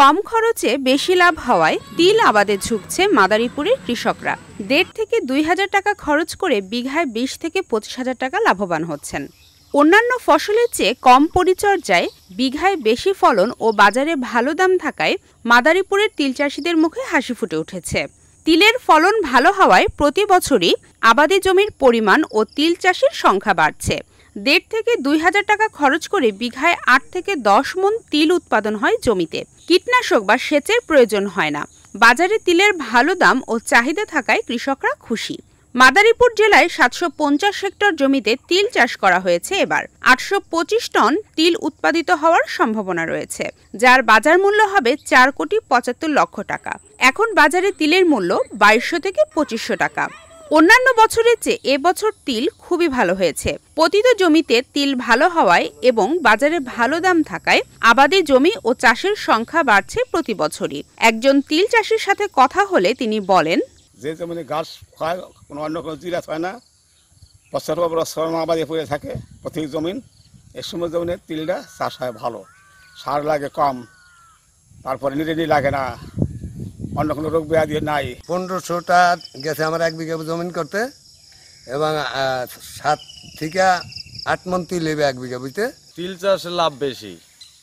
কম খরচে বেশি লাভ হওয়ায় তিল আবাদে ঝুঁকছে মাদারীপুরের কৃষকরা দেড় থেকে দুই হাজার টাকা খরচ করে বিঘায় বিশ থেকে পঁচিশ হাজার টাকা লাভবান হচ্ছেন অন্যান্য ফসলের চেয়ে কম পরিচর্যায় বিঘায় বেশি ফলন ও বাজারে ভালো দাম থাকায় মাদারীপুরের তিল চাষিদের মুখে হাসি ফুটে উঠেছে তিলের ফলন ভালো হওয়ায় প্রতি বছরই আবাদি জমির পরিমাণ ও তিল চাষের সংখ্যা বাড়ছে দেড় থেকে দুই হাজার টাকা খরচ করে বিঘায় আট থেকে দশ মন তিল উৎপাদন হয় জমিতে কীটনাশক বা সেচের প্রয়োজন হয় না বাজারে তিলের ভালো দাম ও চাহিদা থাকায় কৃষকরা খুশি মাদারীপুর জেলায় সাতশো পঞ্চাশ হেক্টর জমিতে তিল চাষ করা হয়েছে এবার আটশো পঁচিশ টন তিল উৎপাদিত হওয়ার সম্ভাবনা রয়েছে যার বাজার মূল্য হবে চার কোটি পঁচাত্তর লক্ষ টাকা এখন বাজারে তিলের মূল্য বাইশশো থেকে পঁচিশশো টাকা অন্যান্য বছরের চেয়ে এবছর তিল খুবই ভালো হয়েছে পতিত জমিতে তিল ভালো হওয়ায় এবং বাজারে ভালো দাম থাকায় আবাদি জমি ও চাষের সংখ্যা বাড়ছে প্রতি বছরই একজন তিল চাষির সাথে কথা হলে তিনি বলেন যে জমিতে ঘাস খায় কোনো অন্য কোনো জিরাস হয় না বছর আবাদে পড়ে থাকে প্রতি জমিন এই সময় জমিনে তিলটা চাষ হয় ভালো সার লাগে কম তারপরে নিজে লাগে না অন্য কোনো রোগ ব্যাধি নাই পনেরোশোটা গেছে আমার এক বিঘা জমিন করতে এবং সাত থেকে আট মন তিল নেবে এক বিঘা বুঝতে তিল চাষে লাভ বেশি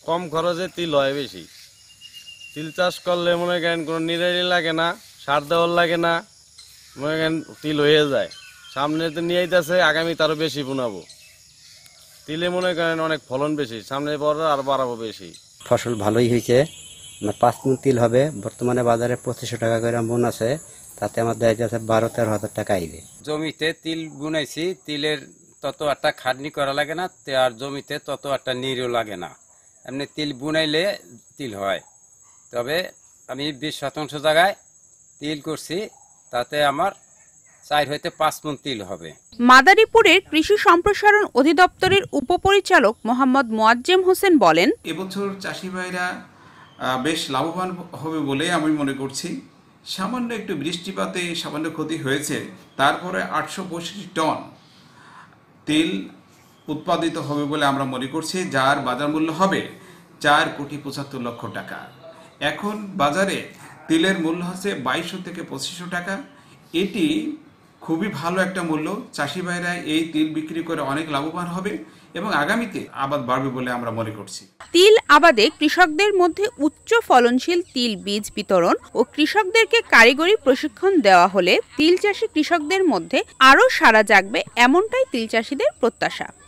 কম খরচে তিল হয় বেশি তিল চাষ করলে মনে করেন কোনো নিরাড়ি লাগে না সার দেওয়ার লাগে না মনে করেন তিল হয়ে যায় সামনে তো নিয়ে যাচ্ছে আগামী তারও বেশি বোনাবো তিলে মনে করেন অনেক ফলন বেশি সামনে বড় আর বাড়াবো বেশি ফসল ভালোই হয়েছে মানে পাঁচ মন তিল হবে বর্তমানে বাজারে পঁচিশশো টাকা করে মন আছে তাতে আমার দেখা যাচ্ছে বারো তেরো হাজার টাকা আইবে জমিতে তিল গুনাইছি তিলের তত একটা খাটনি করা লাগে না আর জমিতে তত একটা নিরও লাগে না এমনি তিল বুনাইলে তিল হয় তবে আমি বিশ শতাংশ জায়গায় তিল করছি তাতে আমার চার হইতে পাঁচ মন তিল হবে মাদারীপুরের কৃষি সম্প্রসারণ অধিদপ্তরের উপপরিচালক মোহাম্মদ মোয়াজ্জেম হোসেন বলেন এবছর চাষি ভাইরা বেশ লাভবান হবে বলে আমি মনে করছি সামান্য একটু বৃষ্টিপাতে সামান্য ক্ষতি হয়েছে তারপরে আটশো টন তেল উৎপাদিত হবে বলে আমরা মনে করছি যার বাজার মূল্য হবে চার কোটি পঁচাত্তর লক্ষ টাকা এখন বাজারে তেলের মূল্য হচ্ছে বাইশশো থেকে পঁচিশশো টাকা এটি খুবই ভালো একটা মূল্য চাষি ভাইরা এই তিল বিক্রি করে অনেক লাভবান হবে এবং আগামীতে আবাদ বাড়বে বলে আমরা মনে করছি তিল আবাদে কৃষকদের মধ্যে উচ্চ ফলনশীল তিল বীজ বিতরণ ও কৃষকদেরকে কারিগরি প্রশিক্ষণ দেওয়া হলে তিল চাষি কৃষকদের মধ্যে আরও সাড়া জাগবে এমনটাই তিল চাষিদের প্রত্যাশা